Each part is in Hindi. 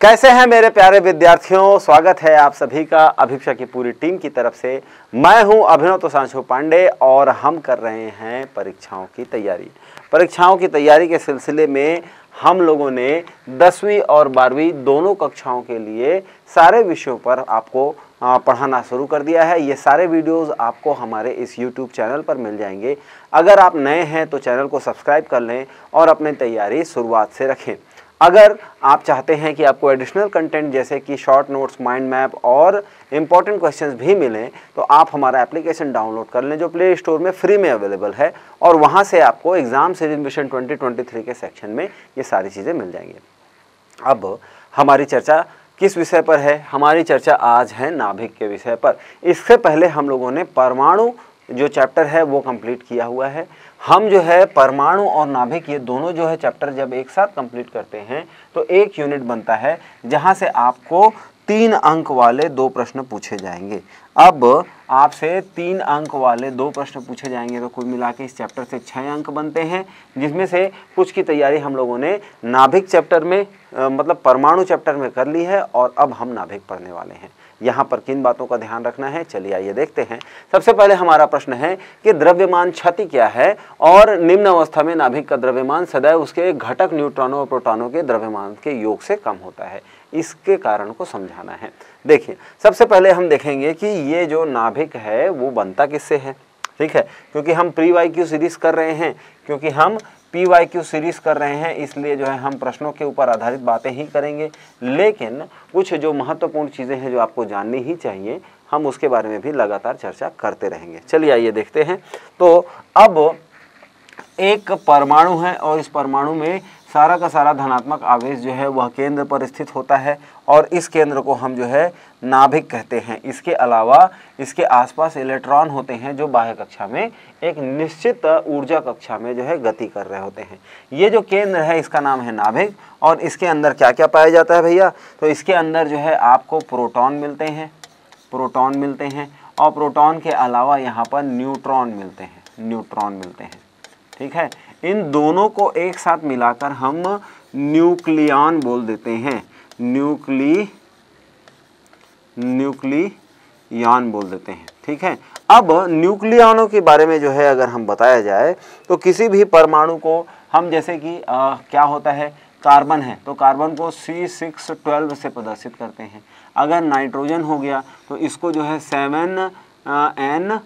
कैसे हैं मेरे प्यारे विद्यार्थियों स्वागत है आप सभी का अभिक्षा की पूरी टीम की तरफ से मैं हूं अभिनव तो सांशु पांडे और हम कर रहे हैं परीक्षाओं की तैयारी परीक्षाओं की तैयारी के सिलसिले में हम लोगों ने दसवीं और बारहवीं दोनों कक्षाओं के लिए सारे विषयों पर आपको पढ़ाना शुरू कर दिया है ये सारे वीडियोस आपको हमारे इस यूट्यूब चैनल पर मिल जाएंगे अगर आप नए हैं तो चैनल को सब्सक्राइब कर लें और अपनी तैयारी शुरुआत से रखें अगर आप चाहते हैं कि आपको एडिशनल कंटेंट जैसे कि शॉर्ट नोट्स माइंड मैप और इम्पॉर्टेंट क्वेश्चंस भी मिलें तो आप हमारा एप्लीकेशन डाउनलोड कर लें जो प्ले स्टोर में फ्री में अवेलेबल है और वहाँ से आपको एग्ज़ाम सीजन मिशन 2023 के सेक्शन में ये सारी चीज़ें मिल जाएंगी अब हमारी चर्चा किस विषय पर है हमारी चर्चा आज है नाभिक के विषय पर इससे पहले हम लोगों ने परमाणु जो चैप्टर है वो कंप्लीट किया हुआ है हम जो है परमाणु और नाभिक ये दोनों जो है चैप्टर जब एक साथ कंप्लीट करते हैं तो एक यूनिट बनता है जहाँ से आपको तीन अंक वाले दो प्रश्न पूछे जाएंगे अब आपसे तीन अंक वाले दो प्रश्न पूछे जाएंगे तो कुल मिला के इस चैप्टर से छः अंक बनते हैं जिसमें से कुछ की तैयारी हम लोगों ने नाभिक चैप्टर में मतलब परमाणु चैप्टर में कर ली है और अब हम नाभिक पढ़ने वाले हैं यहाँ पर किन बातों का ध्यान रखना है चलिए आइए देखते हैं सबसे पहले हमारा प्रश्न है कि द्रव्यमान क्षति क्या है और निम्न अवस्था में नाभिक का द्रव्यमान सदैव उसके घटक न्यूट्रॉनों और प्रोटॉनों के द्रव्यमान के योग से कम होता है इसके कारण को समझाना है देखिए सबसे पहले हम देखेंगे कि ये जो नाभिक है वो बनता किससे है ठीक है क्योंकि हम प्री वाई क्यू सीरीज कर रहे हैं क्योंकि हम पी वाई क्यू सीरीज़ कर रहे हैं इसलिए जो है हम प्रश्नों के ऊपर आधारित बातें ही करेंगे लेकिन कुछ जो महत्वपूर्ण चीज़ें हैं जो आपको जाननी ही चाहिए हम उसके बारे में भी लगातार चर्चा करते रहेंगे चलिए आइए देखते हैं तो अब एक परमाणु है और इस परमाणु में सारा का सारा धनात्मक आवेश जो है वह केंद्र पर स्थित होता है और इस केंद्र को हम जो है नाभिक कहते हैं इसके अलावा इसके आसपास इलेक्ट्रॉन होते हैं जो बाह्य कक्षा में एक निश्चित ऊर्जा कक्षा में जो है गति कर रहे होते हैं ये जो केंद्र है इसका नाम है नाभिक और इसके अंदर क्या क्या पाया जाता है भैया तो इसके अंदर जो है आपको प्रोटॉन मिलते हैं प्रोटॉन मिलते हैं और प्रोटॉन के अलावा यहाँ पर न्यूट्रॉन मिलते हैं न्यूट्रॉन मिलते हैं ठीक है इन दोनों को एक साथ मिलाकर हम न्यूक्लियन बोल देते हैं न्यूक्ली न्यूक्लियन बोल देते हैं ठीक है अब न्यूक्लियनों के बारे में जो है अगर हम बताया जाए तो किसी भी परमाणु को हम जैसे कि आ, क्या होता है कार्बन है तो कार्बन को सी सिक्स ट्वेल्व से प्रदर्शित करते हैं अगर नाइट्रोजन हो गया तो इसको जो है सेवन एन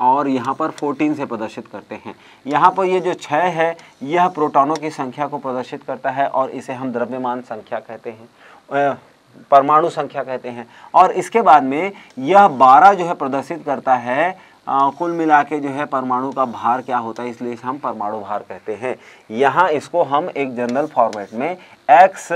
और यहाँ पर 14 से प्रदर्शित करते हैं यहाँ पर ये जो 6 है यह प्रोटॉनों की संख्या को प्रदर्शित करता है और इसे हम द्रव्यमान संख्या कहते हैं परमाणु संख्या कहते हैं और इसके बाद में यह 12 जो है प्रदर्शित करता है आ, कुल मिला के जो है परमाणु का भार क्या होता है इसलिए हम परमाणु भार कहते हैं यहाँ इसको हम एक जनरल फॉर्मेट में एक्स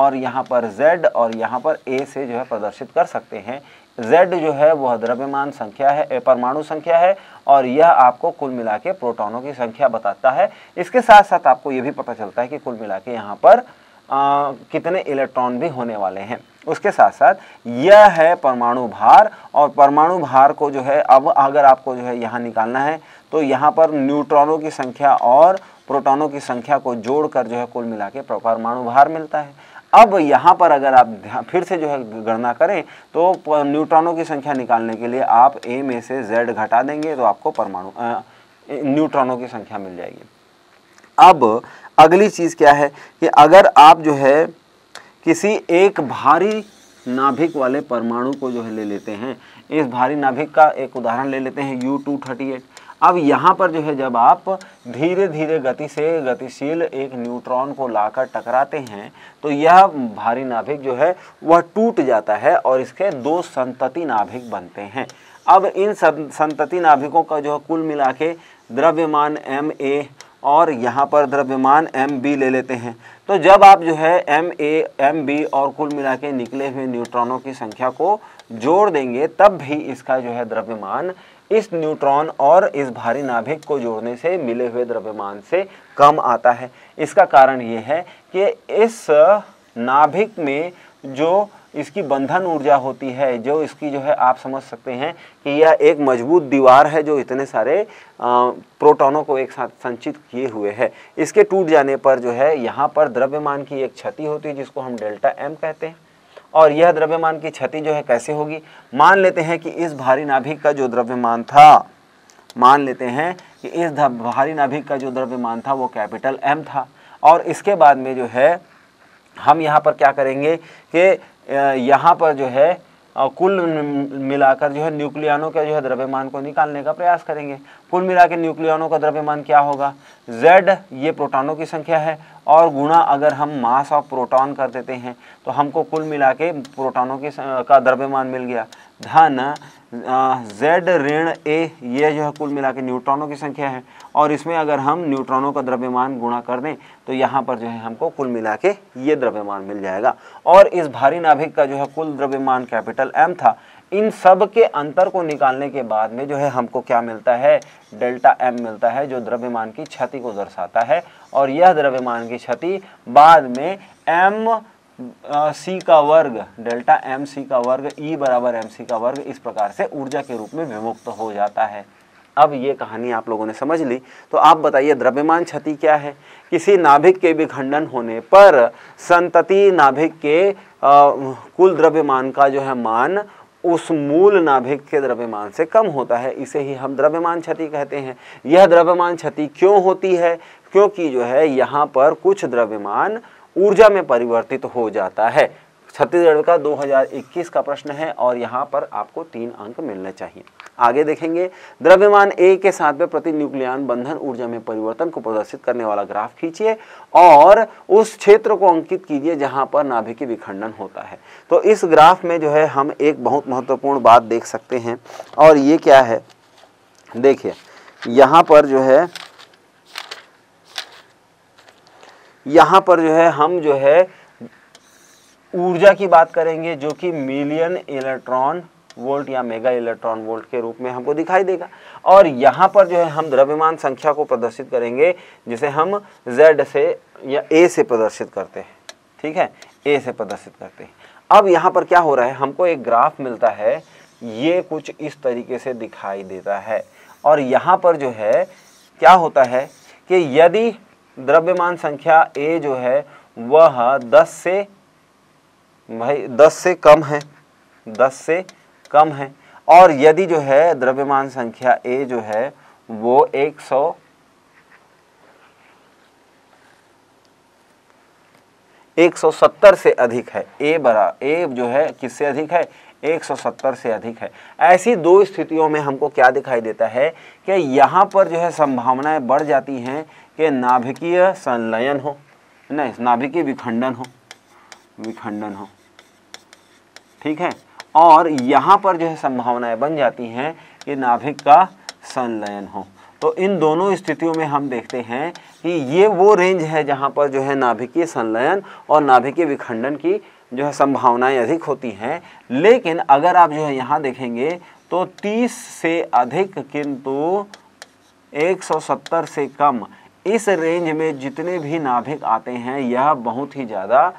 और यहाँ पर Z और यहाँ पर A से जो है प्रदर्शित कर सकते हैं Z जो है वह द्रव्यमान संख्या है परमाणु संख्या है और यह आपको कुल मिला के प्रोटोनों की संख्या बताता है इसके साथ साथ आपको ये भी पता चलता है कि कुल मिला के यहाँ पर आ, कितने इलेक्ट्रॉन भी होने वाले हैं उसके साथ साथ यह है परमाणु भार और परमाणु भार को जो है अब अगर आपको जो है यहाँ निकालना है तो यहाँ पर न्यूट्रॉनों की संख्या और प्रोटोनों की संख्या को जोड़कर जो है कुल मिला के परमाणु भार मिलता है अब यहाँ पर अगर आप फिर से जो है गणना करें तो न्यूट्रॉनों की संख्या निकालने के लिए आप ए में से जेड घटा देंगे तो आपको परमाणु न्यूट्रॉनों की संख्या मिल जाएगी अब अगली चीज़ क्या है कि अगर आप जो है किसी एक भारी नाभिक वाले परमाणु को जो है ले लेते हैं इस भारी नाभिक का एक उदाहरण ले लेते हैं यू टू थर्टी एट अब यहाँ पर जो है जब आप धीरे धीरे गति से गतिशील एक न्यूट्रॉन को लाकर टकराते हैं तो यह भारी नाभिक जो है वह टूट जाता है और इसके दो संतति नाभिक बनते हैं अब इन संतति नाभिकों का जो है कुल मिला के द्रव्यमान एम ए और यहाँ पर द्रव्यमान एम बी ले लेते हैं तो जब आप जो है एम ए एम बी और कुल मिला के निकले हुए न्यूट्रॉनों की संख्या को जोड़ देंगे तब भी इसका जो है द्रव्यमान इस न्यूट्रॉन और इस भारी नाभिक को जोड़ने से मिले हुए द्रव्यमान से कम आता है इसका कारण ये है कि इस नाभिक में जो इसकी बंधन ऊर्जा होती है जो इसकी जो है आप समझ सकते हैं कि यह एक मजबूत दीवार है जो इतने सारे प्रोटॉनों को एक साथ संचित किए हुए है इसके टूट जाने पर जो है यहाँ पर द्रव्यमान की एक क्षति होती है जिसको हम डेल्टा एम कहते हैं और यह द्रव्यमान की क्षति जो है कैसे होगी मान लेते हैं कि इस भारी नाभिक का जो द्रव्यमान था मान लेते हैं कि इस भारी नाभिक का जो द्रव्यमान था वो कैपिटल एम था और इसके बाद में जो है हम यहाँ पर क्या करेंगे कि यहाँ पर जो है कुल मिलाकर जो है न्यूक्लियानों का जो है द्रव्यमान को निकालने का प्रयास करेंगे कुल मिला के न्यूक्लियानों का द्रव्यमान क्या होगा जेड ये प्रोटॉनों की संख्या है और गुणा अगर हम मास ऑफ प्रोटॉन कर देते हैं तो हमको कुल मिला के प्रोटोनों के का द्रव्यमान मिल गया धन जेड ऋण ए ये जो है कुल मिला के न्यूट्रॉनों की संख्या है और इसमें अगर हम न्यूट्रॉनों का द्रव्यमान गुणा कर दें तो यहाँ पर जो है हमको कुल मिला के ये द्रव्यमान मिल जाएगा और इस भारी नाभिक का जो है कुल द्रव्यमान कैपिटल एम था इन सब के अंतर को निकालने के बाद में जो है हमको क्या मिलता है डेल्टा एम मिलता है जो द्रव्यमान की क्षति को दर्शाता है और यह द्रव्यमान की क्षति बाद में एम सी का वर्ग डेल्टा एम सी का वर्ग ई e बराबर एम सी का वर्ग इस प्रकार से ऊर्जा के रूप में विमुक्त हो जाता है अब ये कहानी आप लोगों ने समझ ली तो आप बताइए द्रव्यमान क्षति क्या है किसी नाभिक के विखंडन होने पर संतति नाभिक के आ, कुल द्रव्यमान का जो है मान उस मूल नाभिक के द्रव्यमान से कम होता है इसे ही हम द्रव्यमान क्षति कहते हैं यह द्रव्यमान क्षति क्यों होती है क्योंकि जो है यहाँ पर कुछ द्रव्यमान ऊर्जा में परिवर्तित हो जाता है छत्तीसगढ़ का 2021 का प्रश्न है और यहाँ पर आपको तीन अंक मिलने चाहिए आगे देखेंगे द्रव्यमान ए के साथ में प्रति न्यूक्लियान बंधन ऊर्जा में परिवर्तन को प्रदर्शित करने वाला ग्राफ खींचिए और उस क्षेत्र को अंकित कीजिए जहां पर नाभिकीय विखंडन होता है तो इस ग्राफ में जो है हम एक बहुत महत्वपूर्ण बात देख सकते हैं और ये क्या है देखिए यहां पर जो है यहां पर जो है हम जो है ऊर्जा की बात करेंगे जो कि मिलियन इलेक्ट्रॉन वोल्ट या मेगा इलेक्ट्रॉन वोल्ट के रूप में हमको दिखाई देगा और यहाँ पर जो है हम द्रव्यमान संख्या को प्रदर्शित करेंगे जिसे हम जेड से या ए से प्रदर्शित करते हैं ठीक है ए से प्रदर्शित करते हैं अब यहाँ पर क्या हो रहा है हमको एक ग्राफ मिलता है ये कुछ इस तरीके से दिखाई देता है और यहाँ पर जो है क्या होता है कि यदि द्रव्यमान संख्या ए जो है वह 10 से भाई 10 से कम है 10 से कम है और यदि जो है द्रव्यमान संख्या ए जो है वो 100 170 से अधिक है ए बरा ए जो है किससे अधिक है 170 से अधिक है ऐसी दो स्थितियों में हमको क्या दिखाई देता है कि यहाँ पर जो है संभावनाएं बढ़ जाती हैं कि नाभिकीय संलयन हो नहीं नाभिकीय विखंडन हो विखंडन हो ठीक है और यहाँ पर जो है संभावनाएं बन जाती हैं कि नाभिक का संलयन हो तो इन दोनों स्थितियों में हम देखते हैं कि ये वो रेंज है जहाँ पर जो है नाभिकीय संलयन और नाभिकीय विखंडन की जो है संभावनाएं अधिक होती हैं लेकिन अगर आप जो है यहाँ देखेंगे तो 30 से अधिक किंतु 170 से कम इस रेंज में जितने भी नाभिक आते हैं यह बहुत ही ज़्यादा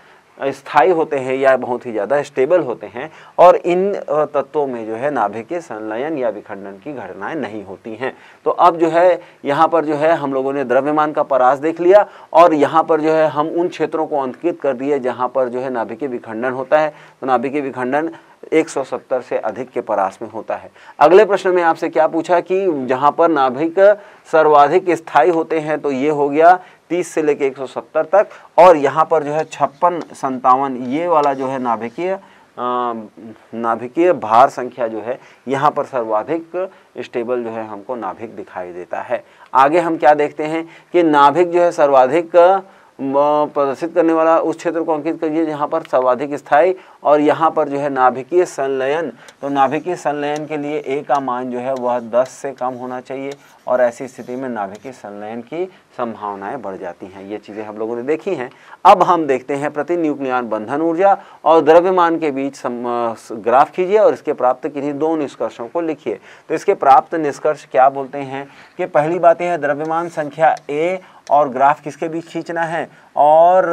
स्थायी होते हैं या बहुत ही ज़्यादा स्टेबल होते हैं और इन तत्वों में जो है नाभिक के संलयन या विखंडन की घटनाएं नहीं होती हैं तो अब जो है यहाँ पर जो है हम लोगों ने द्रव्यमान का परास देख लिया और यहाँ पर जो है हम उन क्षेत्रों को अंकित कर दिए जहाँ पर जो है के विखंडन होता है तो के विखंडन 170 से अधिक के परास में होता है अगले प्रश्न में आपसे क्या पूछा कि जहाँ पर नाभिक सर्वाधिक स्थायी होते हैं तो ये हो गया तीस से लेके सत्तर तक और यहाँ पर जो है छप्पन संतावन ये वाला जो है नाभिकीय नाभिकीय भार संख्या जो है यहाँ पर सर्वाधिक स्टेबल जो है हमको नाभिक दिखाई देता है आगे हम क्या देखते हैं कि नाभिक जो है सर्वाधिक प्रदर्शित करने वाला उस क्षेत्र को अंकित करिए जहाँ पर सर्वाधिक स्थाई और यहाँ पर जो है नाभिकीय संलयन तो नाभिकीय संलयन के लिए ए का मान जो है वह 10 से कम होना चाहिए और ऐसी स्थिति में नाभिकीय संलयन की संभावनाएं बढ़ जाती हैं ये चीज़ें हम लोगों ने देखी हैं अब हम देखते हैं प्रति न्यूक्लियान बंधन ऊर्जा और द्रव्यमान के बीच ग्राफ कीजिए और इसके प्राप्त किन्हीं दो निष्कर्षों को लिखिए तो इसके प्राप्त निष्कर्ष क्या बोलते हैं कि पहली बात यह है द्रव्यमान संख्या ए और ग्राफ किसके बीच खींचना है और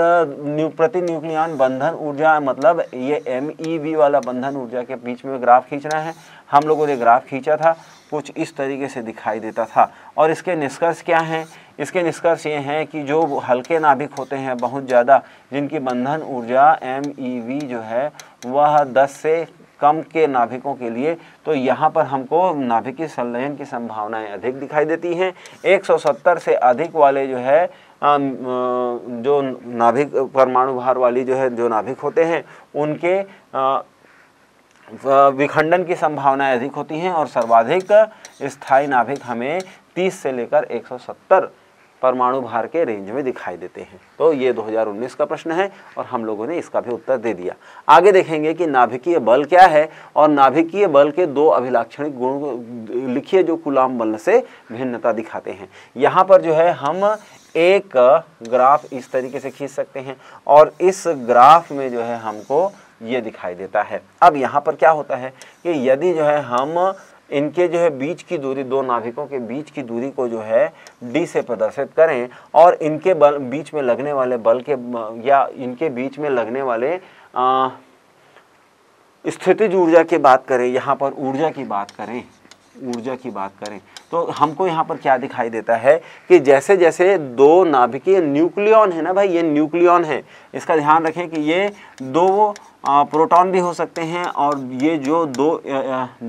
न्यू प्रति न्यूक्लियान बंधन ऊर्जा मतलब ये एम ई बी वाला बंधन ऊर्जा के बीच में ग्राफ खींचना है हम लोगों ने ग्राफ खींचा था कुछ इस तरीके से दिखाई देता था और इसके निष्कर्ष क्या हैं इसके निष्कर्ष ये हैं कि जो हल्के नाभिक होते हैं बहुत ज़्यादा जिनकी बंधन ऊर्जा एम e जो है वह दस से कम के नाभिकों के लिए तो यहाँ पर हमको नाभिकी संलयन की संभावनाएं अधिक दिखाई देती हैं 170 से अधिक वाले जो है जो नाभिक परमाणु भार वाली जो है जो नाभिक होते हैं उनके विखंडन की संभावनाएं अधिक होती हैं और सर्वाधिक स्थायी नाभिक हमें 30 से लेकर 170 परमाणु भार के रेंज में दिखाई देते हैं तो ये 2019 का प्रश्न है और हम लोगों ने इसका भी उत्तर दे दिया आगे देखेंगे कि नाभिकीय बल क्या है और नाभिकीय बल के दो अभिलाक्षणिक गुण लिखिए जो गुलाम बल से भिन्नता दिखाते हैं यहाँ पर जो है हम एक ग्राफ इस तरीके से खींच सकते हैं और इस ग्राफ में जो है हमको ये दिखाई देता है अब यहाँ पर क्या होता है कि यदि जो है हम इनके जो है बीच की दूरी दो नाभिकों के बीच की दूरी को जो है डी से प्रदर्शित करें और इनके बल बीच में लगने वाले बल के या इनके बीच में लगने वाले स्थितिज ऊर्जा की बात करें यहाँ पर ऊर्जा की बात करें ऊर्जा की बात करें तो हमको यहाँ पर क्या दिखाई देता है कि जैसे जैसे दो नाभिकीय न्यूक्लियन है ना भाई ये न्यूक्लियन है इसका ध्यान रखें कि ये दो प्रोटॉन भी हो सकते हैं और ये जो दो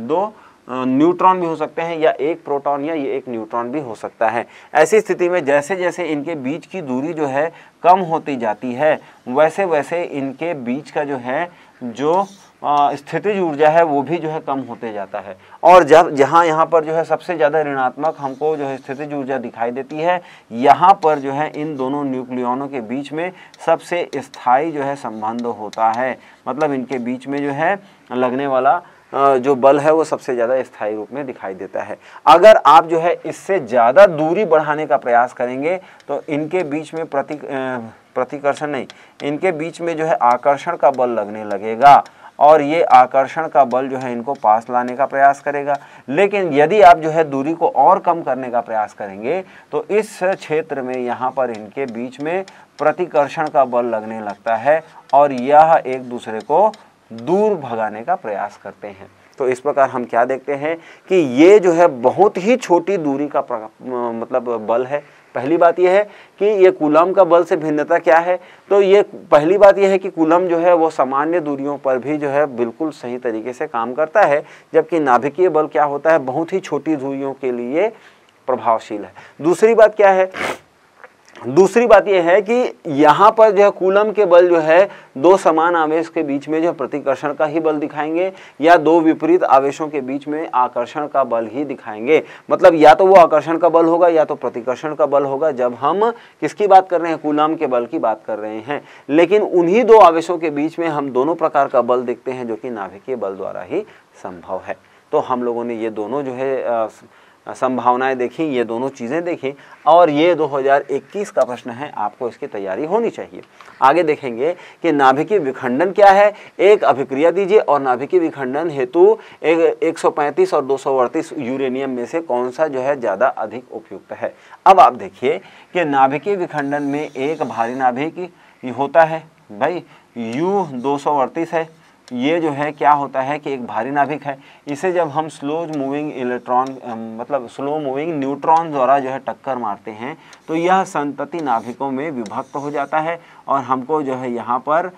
दो न्यूट्रॉन भी हो सकते हैं या एक प्रोटॉन या ये एक न्यूट्रॉन भी हो सकता है ऐसी स्थिति में जैसे जैसे इनके बीच की दूरी जो है कम होती जाती है वैसे वैसे इनके बीच का जो है जो स्थितिज ऊर्जा है वो भी जो है कम होते जाता है और जब जहाँ यहाँ पर जो है सबसे ज़्यादा ऋणात्मक हमको जो है स्थितिज ऊर्जा दिखाई देती है यहाँ पर जो है इन दोनों न्यूक्लियनों के बीच में सबसे स्थायी जो है संबंध होता है मतलब इनके बीच में जो है लगने वाला जो बल है वो सबसे ज़्यादा स्थायी रूप में दिखाई देता है अगर आप जो है इससे ज़्यादा दूरी बढ़ाने का प्रयास करेंगे तो इनके बीच में प्रति प्रतिकर्षण नहीं इनके बीच में जो है आकर्षण का बल लगने लगेगा और ये आकर्षण का बल जो है इनको पास लाने का प्रयास करेगा लेकिन यदि आप जो है दूरी को और कम करने का प्रयास करेंगे तो इस क्षेत्र में यहाँ पर इनके बीच में प्रतिकर्षण का बल लगने लगता है और यह एक दूसरे को दूर भगाने का प्रयास करते हैं तो इस प्रकार हम क्या देखते हैं कि ये जो है बहुत ही छोटी दूरी का मतलब बल है पहली बात यह है कि ये कूलम का बल से भिन्नता क्या है तो ये पहली बात यह है कि कूलम जो है वो सामान्य दूरियों पर भी जो है बिल्कुल सही तरीके से काम करता है जबकि नाभिकीय बल क्या होता है बहुत ही छोटी दूरियों के लिए प्रभावशील है दूसरी बात क्या है दूसरी बात यह है कि यहाँ पर जो है कूलम के बल जो है दो समान आवेश के बीच में जो है प्रतिकर्षण का ही बल दिखाएंगे या दो विपरीत आवेशों के बीच में आकर्षण का बल ही दिखाएंगे मतलब या तो वो आकर्षण का बल होगा या तो प्रतिकर्षण का बल होगा जब हम किसकी बात कर रहे हैं कूलम के बल की बात कर रहे हैं लेकिन उन्हीं दो आवेशों के बीच में हम दोनों प्रकार का बल देखते हैं जो कि नाभिकीय बल द्वारा ही संभव है तो हम लोगों ने ये दोनों जो है संभावनाएं देखें ये दोनों चीज़ें देखें और ये 2021 का प्रश्न है आपको इसकी तैयारी होनी चाहिए आगे देखेंगे कि नाभिकीय विखंडन क्या है एक अभिक्रिया दीजिए और नाभिकीय विखंडन हेतु एक 135 और दो यूरेनियम में से कौन सा जो है ज़्यादा अधिक उपयुक्त है अब आप देखिए कि नाभिकीय विखंडन में एक भारी नाभिक होता है भाई यू दो है ये जो है क्या होता है कि एक भारी नाभिक है इसे जब हम स्लो मूविंग इलेक्ट्रॉन मतलब स्लो मूविंग न्यूट्रॉन द्वारा जो है टक्कर मारते हैं तो यह संतति नाभिकों में विभक्त हो जाता है और हमको जो है यहाँ पर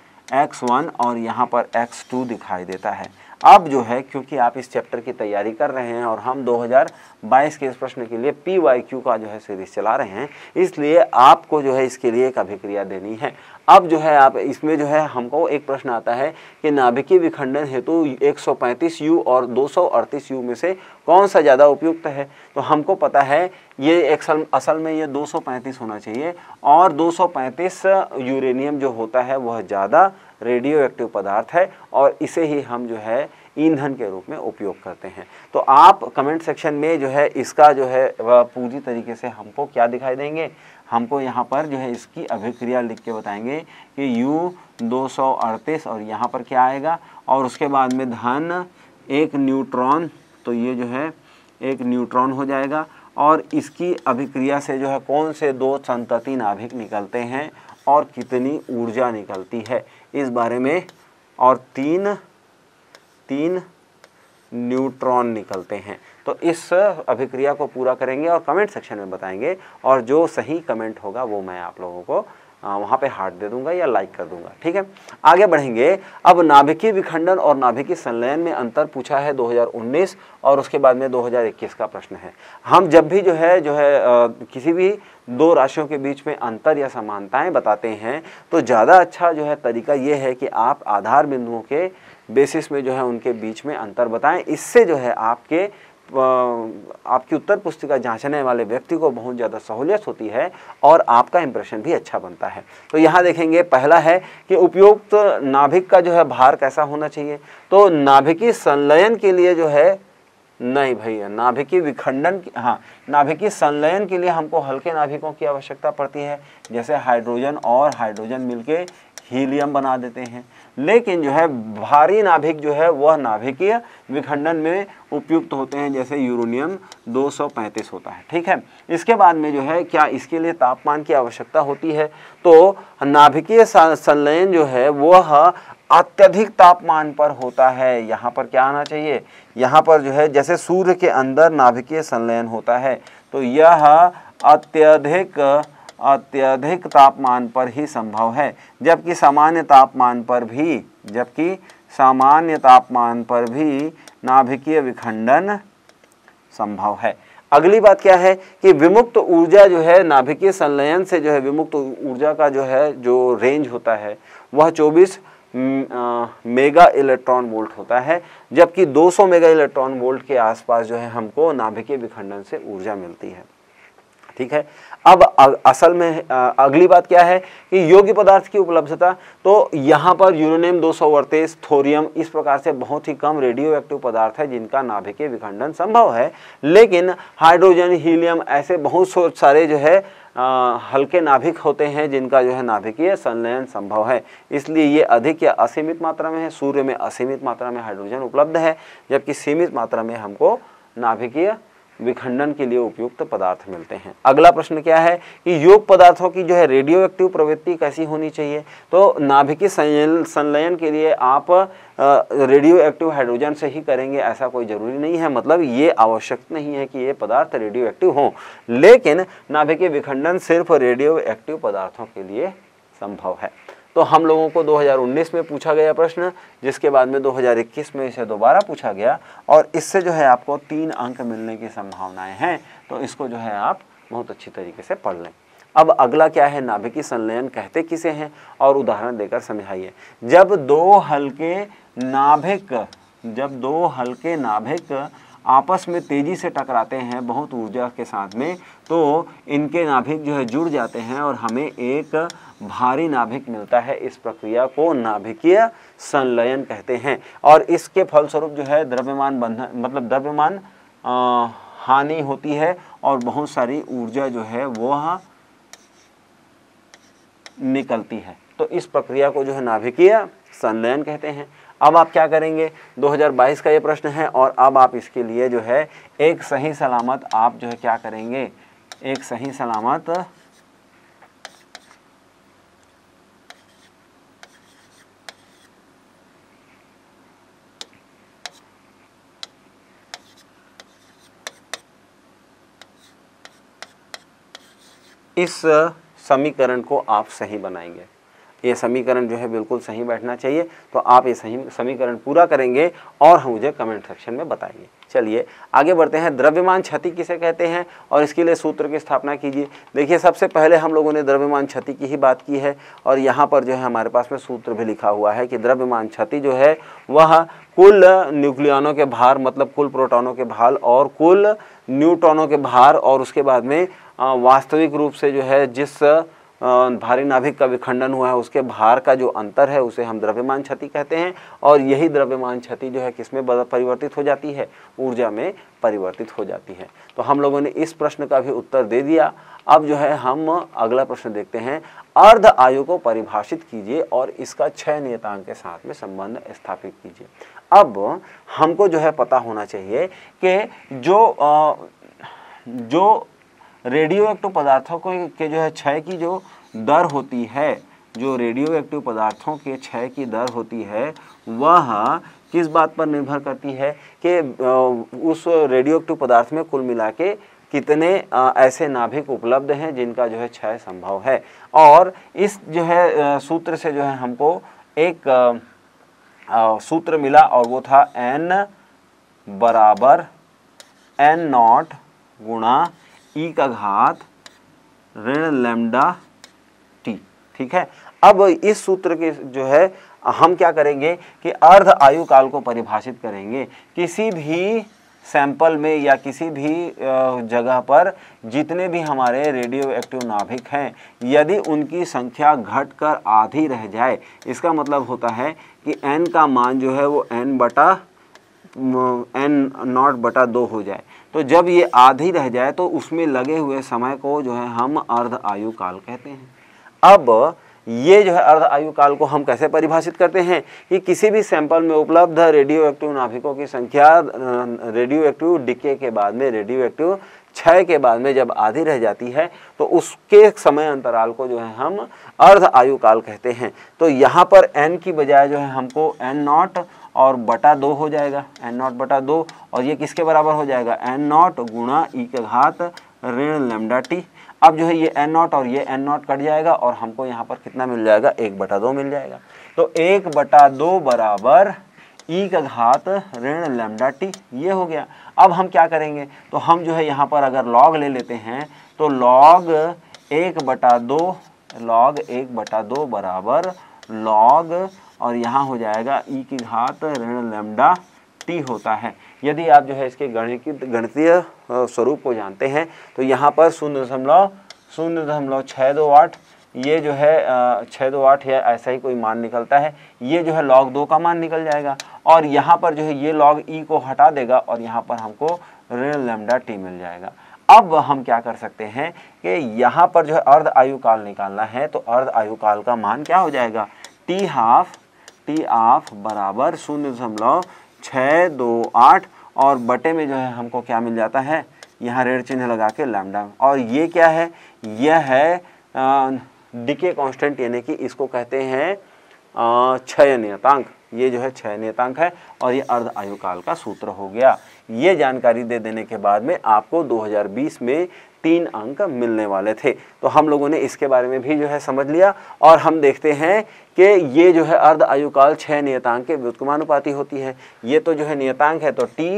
x1 और यहाँ पर x2 दिखाई देता है अब जो है क्योंकि आप इस चैप्टर की तैयारी कर रहे हैं और हम 2022 के इस प्रश्न के लिए पी वाई क्यू का जो है सीरीज चला रहे हैं इसलिए आपको जो है इसके लिए एक अभिक्रिया देनी है अब जो है आप इसमें जो है हमको एक प्रश्न आता है कि नाभिकीय विखंडन हेतु 135 यू और 238 यू में से कौन सा ज़्यादा उपयुक्त है तो हमको पता है ये एक्सल असल में ये 235 होना चाहिए और 235 यूरेनियम जो होता है वह ज़्यादा रेडियो एक्टिव पदार्थ है और इसे ही हम जो है ईंधन के रूप में उपयोग करते हैं तो आप कमेंट सेक्शन में जो है इसका जो है पूरी तरीके से हमको क्या दिखाई देंगे हमको यहाँ पर जो है इसकी अभिक्रिया लिख के बताएंगे कि यू दो और यहाँ पर क्या आएगा और उसके बाद में धन एक न्यूट्रॉन तो ये जो है एक न्यूट्रॉन हो जाएगा और इसकी अभिक्रिया से जो है कौन से दो संतति नाभिक निकलते हैं और कितनी ऊर्जा निकलती है इस बारे में और तीन तीन न्यूट्रॉन निकलते हैं तो इस अभिक्रिया को पूरा करेंगे और कमेंट सेक्शन में बताएंगे और जो सही कमेंट होगा वो मैं आप लोगों को वहाँ पे हार्ट दे दूंगा या लाइक कर दूंगा ठीक है आगे बढ़ेंगे अब नाभिकीय विखंडन और नाभिकीय संलयन में अंतर पूछा है 2019 और उसके बाद में 2021 का प्रश्न है हम जब भी जो है जो है आ, किसी भी दो राशियों के बीच में अंतर या समानताएं बताते हैं तो ज़्यादा अच्छा जो है तरीका ये है कि आप आधार बिंदुओं के बेसिस में जो है उनके बीच में अंतर बताएं इससे जो है आपके आपकी उत्तर पुस्तिका जांचने वाले व्यक्ति को बहुत ज़्यादा सहूलियत होती है और आपका इंप्रेशन भी अच्छा बनता है तो यहाँ देखेंगे पहला है कि उपयुक्त तो नाभिक का जो है भार कैसा होना चाहिए तो नाभिकी संलयन के लिए जो है नहीं भैया नाभिकी विखंडन हाँ नाभिकी संलयन के लिए हमको हल्के नाभिकों की आवश्यकता पड़ती है जैसे हाइड्रोजन और हाइड्रोजन मिलके हीलियम बना देते हैं लेकिन जो है भारी नाभिक जो है वह नाभिकीय विखंडन में उपयुक्त होते हैं जैसे यूरोनियम 235 होता है ठीक है इसके बाद में जो है क्या इसके लिए तापमान की आवश्यकता होती है तो नाभिकीय संलयन जो है वह अत्यधिक तापमान पर होता है यहाँ पर क्या आना चाहिए यहाँ पर जो है जैसे सूर्य के अंदर नाभिकीय संलयन होता है तो यह अत्यधिक अत्यधिक तापमान पर ही संभव है जबकि सामान्य तापमान पर भी जबकि सामान्य तापमान पर भी नाभिकीय विखंडन संभव है अगली बात क्या है कि विमुक्त ऊर्जा जो है नाभिकीय संलयन से जो है विमुक्त ऊर्जा का जो है जो रेंज होता है वह 24 मेगा इलेक्ट्रॉन वोल्ट होता है जबकि 200 मेगा इलेक्ट्रॉन वोल्ट के आसपास जो है हमको नाभिकीय विखंडन से ऊर्जा मिलती है ठीक है अब असल में अगली बात क्या है कि योग्य पदार्थ की उपलब्धता तो यहाँ पर यूरोनियम दो सौ अड़तीस थोरियम इस प्रकार से बहुत ही कम रेडियो एक्टिव पदार्थ है जिनका नाभिकीय विखंडन संभव है लेकिन हाइड्रोजन हीलियम ऐसे बहुत सारे जो है आ, हल्के नाभिक होते हैं जिनका जो है नाभिकीय संलयन संभव है इसलिए ये अधिक या असीमित मात्रा में है सूर्य में असीमित मात्रा में हाइड्रोजन उपलब्ध है जबकि सीमित मात्रा में हमको नाभिकीय विखंडन के लिए उपयुक्त पदार्थ मिलते हैं अगला प्रश्न क्या है कि योग पदार्थों की जो है रेडियो एक्टिव प्रवृत्ति कैसी होनी चाहिए तो नाभिकी संलयन के लिए आप रेडियो एक्टिव हाइड्रोजन से ही करेंगे ऐसा कोई ज़रूरी नहीं है मतलब ये आवश्यक नहीं है कि ये पदार्थ रेडियो एक्टिव हों लेकिन नाभिकीय विखंडन सिर्फ रेडियो एक्टिव पदार्थों के लिए संभव है तो हम लोगों को 2019 में पूछा गया प्रश्न जिसके बाद में 2021 में इसे दोबारा पूछा गया और इससे जो है आपको तीन अंक मिलने की संभावनाएं हैं तो इसको जो है आप बहुत अच्छी तरीके से पढ़ लें अब अगला क्या है नाभिकीय संलयन कहते किसे हैं और उदाहरण देकर समझाइए जब दो हल्के नाभिक जब दो हल्के नाभिक आपस में तेज़ी से टकराते हैं बहुत ऊर्जा के साथ में तो इनके नाभिक जो है जुड़ जाते हैं और हमें एक भारी नाभिक मिलता है इस प्रक्रिया को नाभिकीय संलयन कहते हैं और इसके फलस्वरूप जो है द्रव्यमान बंधन मतलब द्रव्यमान हानि होती है और बहुत सारी ऊर्जा जो है वह निकलती है तो इस प्रक्रिया को जो है नाभिकीय संलयन कहते हैं अब आप क्या करेंगे 2022 का ये प्रश्न है और अब आप इसके लिए जो है एक सही सलामत आप जो है क्या करेंगे एक सही सलामत इस समीकरण को आप सही बनाएंगे ये समीकरण जो है बिल्कुल सही बैठना चाहिए तो आप ये सही समीकरण पूरा करेंगे और हम मुझे कमेंट सेक्शन में बताएंगे चलिए आगे बढ़ते हैं द्रव्यमान क्षति किसे कहते हैं और इसके लिए सूत्र की स्थापना कीजिए देखिए सबसे पहले हम लोगों ने द्रव्यमान क्षति की ही बात की है और यहाँ पर जो है हमारे पास में सूत्र भी लिखा हुआ है कि द्रव्यमान क्षति जो है वह कुल न्यूक्लियनों के भार मतलब कुल प्रोटोनों के भार और कुल न्यूट्रॉनों के भार और उसके बाद में वास्तविक रूप से जो है जिस भारी नाभिक का विखंडन हुआ है उसके भार का जो अंतर है उसे हम द्रव्यमान क्षति कहते हैं और यही द्रव्यमान क्षति जो है किसमें परिवर्तित हो जाती है ऊर्जा में परिवर्तित हो जाती है तो हम लोगों ने इस प्रश्न का भी उत्तर दे दिया अब जो है हम अगला प्रश्न देखते हैं अर्ध आयु को परिभाषित कीजिए और इसका छह नियतांक के साथ में संबंध स्थापित कीजिए अब हमको जो है पता होना चाहिए कि जो आ, जो रेडियो एक्टिव पदार्थों को के जो है क्षय की जो दर होती है जो रेडियो एक्टिव पदार्थों के क्षय की दर होती है वह किस बात पर निर्भर करती है कि उस रेडियो एक्टिव पदार्थ में कुल मिला के कितने ऐसे नाभिक उपलब्ध हैं जिनका जो है क्षय संभव है और इस जो है सूत्र से जो है हमको एक सूत्र मिला और वो था एन बराबर एन नॉट गुणा ई e का घात ऋण लेमडा टी ठीक है अब इस सूत्र के जो है हम क्या करेंगे कि अर्ध आयु काल को परिभाषित करेंगे किसी भी सैंपल में या किसी भी जगह पर जितने भी हमारे रेडियो एक्टिव नाभिक हैं यदि उनकी संख्या घटकर आधी रह जाए इसका मतलब होता है कि n का मान जो है वो n बटा एन नॉट बटा दो हो जाए तो जब ये आधी रह जाए तो उसमें लगे हुए समय को जो है हम अर्ध आयु काल कहते हैं अब ये जो है अर्ध आयु काल को हम कैसे परिभाषित करते हैं कि किसी भी सैंपल में उपलब्ध रेडियो एक्टिव नाभिकों की संख्या रेडियो एक्टिव डिके के बाद में रेडियो एक्टिव क्षय के बाद में जब आधी रह जाती है तो उसके समय अंतराल को जो है हम अर्ध आयु काल कहते हैं तो यहाँ पर एन की बजाय जो है हमको एन नॉट और बटा दो हो जाएगा एन नॉट बटा दो और ये किसके बराबर हो जाएगा एन नॉट गुणा ई e के घात ऋण लेमडा टी अब जो है ये एन नॉट और ये एन नॉट कट जाएगा और हमको यहाँ पर कितना मिल जाएगा एक बटा दो मिल जाएगा तो एक बटा दो बराबर ई e का घात ऋण लेमडा टी ये हो गया अब हम क्या करेंगे तो हम जो है यहाँ पर अगर लॉग ले लेते हैं तो लॉग एक बटा दो लॉग एक बटा दो बराबर लॉग और यहाँ हो जाएगा ई की घात ऋण लेमडा टी होता है यदि आप जो है इसके गणित गणितीय स्वरूप को जानते हैं तो यहाँ पर शून्य दशमलव शून्य दशमलव छः दो आठ ये जो है छः दो आठ या ऐसा ही कोई मान निकलता है ये जो है लॉग दो का मान निकल जाएगा और यहाँ पर जो है ये लॉग ई को हटा देगा और यहाँ पर हमको ऋण लेमडा टी मिल जाएगा अब हम क्या कर सकते हैं कि यहाँ पर जो है अर्ध आयु काल निकालना है तो अर्ध आयु काल का मान क्या हो जाएगा टी हाफ टी आफ बराबर शून्य दशमलव छः दो आठ और बटे में जो है हमको क्या मिल जाता है यहाँ रेड चिन्ह लगा के लैमडा और ये क्या है यह है डीके कांस्टेंट यानी कि इसको कहते हैं क्षय नियतांक ये जो है क्षय नियतांक है और ये अर्ध आयुकाल का सूत्र हो गया ये जानकारी दे देने के बाद में आपको 2020 में तीन अंक मिलने वाले थे तो हम लोगों ने इसके बारे में भी जो है समझ लिया और हम देखते हैं कि ये जो है अर्ध आयुकाल छः नियतांक के व्युतकुमानुपाती होती है ये तो जो है नियतांक है तो टी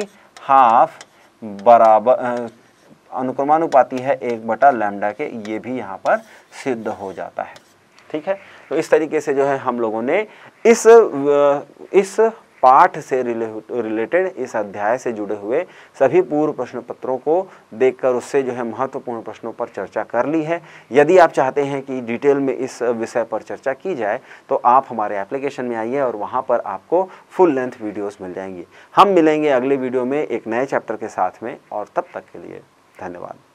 हाफ बराबर अनुक्रमानुपाति है एक बटा लैमडा के ये भी यहाँ पर सिद्ध हो जाता है ठीक है तो इस तरीके से जो है हम लोगों ने इस इस पाठ से रिलेटेड इस अध्याय से जुड़े हुए सभी पूर्व प्रश्न पत्रों को देखकर उससे जो है महत्वपूर्ण प्रश्नों पर चर्चा कर ली है यदि आप चाहते हैं कि डिटेल में इस विषय पर चर्चा की जाए तो आप हमारे एप्लीकेशन में आइए और वहाँ पर आपको फुल लेंथ वीडियोज मिल जाएंगी हम मिलेंगे अगले वीडियो में एक नए चैप्टर के साथ में और तब तक के लिए धन्यवाद